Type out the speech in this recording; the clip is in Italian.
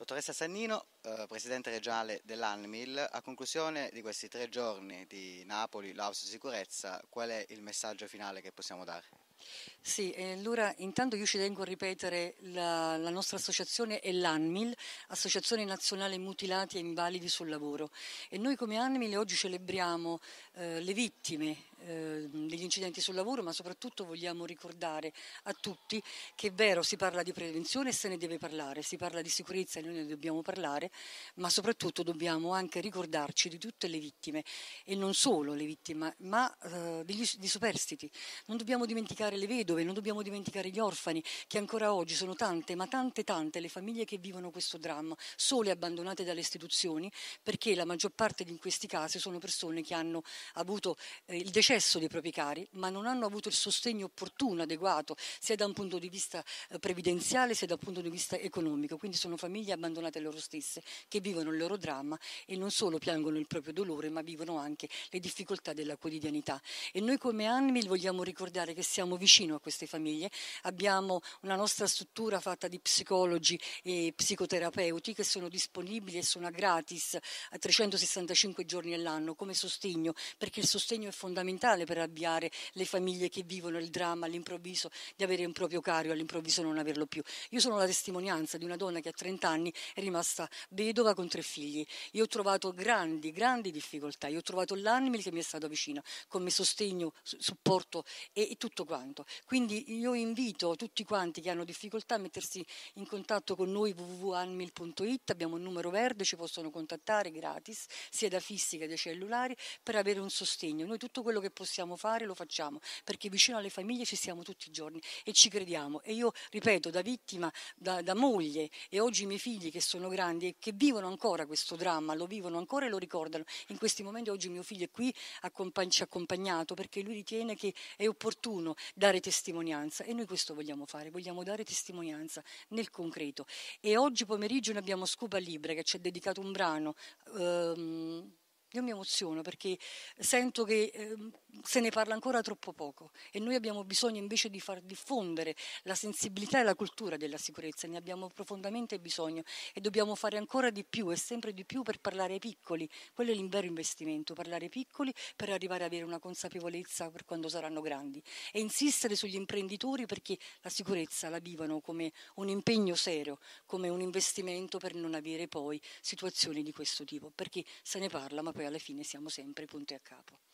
Dottoressa Sannino, eh, Presidente regionale dell'ANMIL, a conclusione di questi tre giorni di Napoli, Laos Sicurezza, qual è il messaggio finale che possiamo dare? Sì, eh, allora intanto io ci tengo a ripetere la, la nostra associazione è l'ANMIL, Associazione Nazionale Mutilati e Invalidi sul Lavoro e noi come ANMIL oggi celebriamo eh, le vittime Ehm, degli incidenti sul lavoro, ma soprattutto vogliamo ricordare a tutti che è vero, si parla di prevenzione e se ne deve parlare, si parla di sicurezza e noi ne dobbiamo parlare, ma soprattutto dobbiamo anche ricordarci di tutte le vittime e non solo le vittime, ma eh, degli, di superstiti. Non dobbiamo dimenticare le vedove, non dobbiamo dimenticare gli orfani, che ancora oggi sono tante, ma tante tante le famiglie che vivono questo dramma, sole abbandonate dalle istituzioni, perché la maggior parte di questi casi sono persone che hanno avuto eh, il decennio l'accesso dei propri cari, ma non hanno avuto il sostegno opportuno, adeguato, sia da un punto di vista eh, previdenziale sia da un punto di vista economico. Quindi sono famiglie abbandonate a loro stesse che vivono il loro dramma e non solo piangono il proprio dolore, ma vivono anche le difficoltà della quotidianità. E noi come Anmil vogliamo ricordare che siamo vicino a queste famiglie, abbiamo una nostra struttura fatta di psicologi e psicoterapeuti che sono disponibili e sono gratis a 365 giorni all'anno come sostegno, perché il sostegno è fondamentale fondamentale per avviare le famiglie che vivono il dramma all'improvviso di avere un proprio cario, all'improvviso non averlo più. Io sono la testimonianza di una donna che a 30 anni è rimasta vedova con tre figli. Io ho trovato grandi, grandi difficoltà. Io ho trovato l'Animil che mi è stata vicina come sostegno, supporto e, e tutto quanto. Quindi io invito tutti quanti che hanno difficoltà a mettersi in contatto con noi www.anmil.it, abbiamo un numero verde, ci possono contattare gratis, sia da fissi che da cellulari, per avere un sostegno. Noi tutto quello che che possiamo fare lo facciamo, perché vicino alle famiglie ci siamo tutti i giorni e ci crediamo. E io, ripeto, da vittima, da, da moglie e oggi i miei figli che sono grandi e che vivono ancora questo dramma, lo vivono ancora e lo ricordano. In questi momenti oggi mio figlio è qui, ci ha accompagnato perché lui ritiene che è opportuno dare testimonianza e noi questo vogliamo fare, vogliamo dare testimonianza nel concreto. E oggi pomeriggio ne abbiamo Scuba Libre che ci ha dedicato un brano. Ehm, io mi emoziono perché sento che eh, se ne parla ancora troppo poco e noi abbiamo bisogno invece di far diffondere la sensibilità e la cultura della sicurezza, ne abbiamo profondamente bisogno e dobbiamo fare ancora di più e sempre di più per parlare ai piccoli, quello è l'invero investimento, parlare ai piccoli per arrivare ad avere una consapevolezza per quando saranno grandi e insistere sugli imprenditori perché la sicurezza la vivano come un impegno serio, come un investimento per non avere poi situazioni di questo tipo, perché se ne parla ma poi alla fine siamo sempre punti a capo.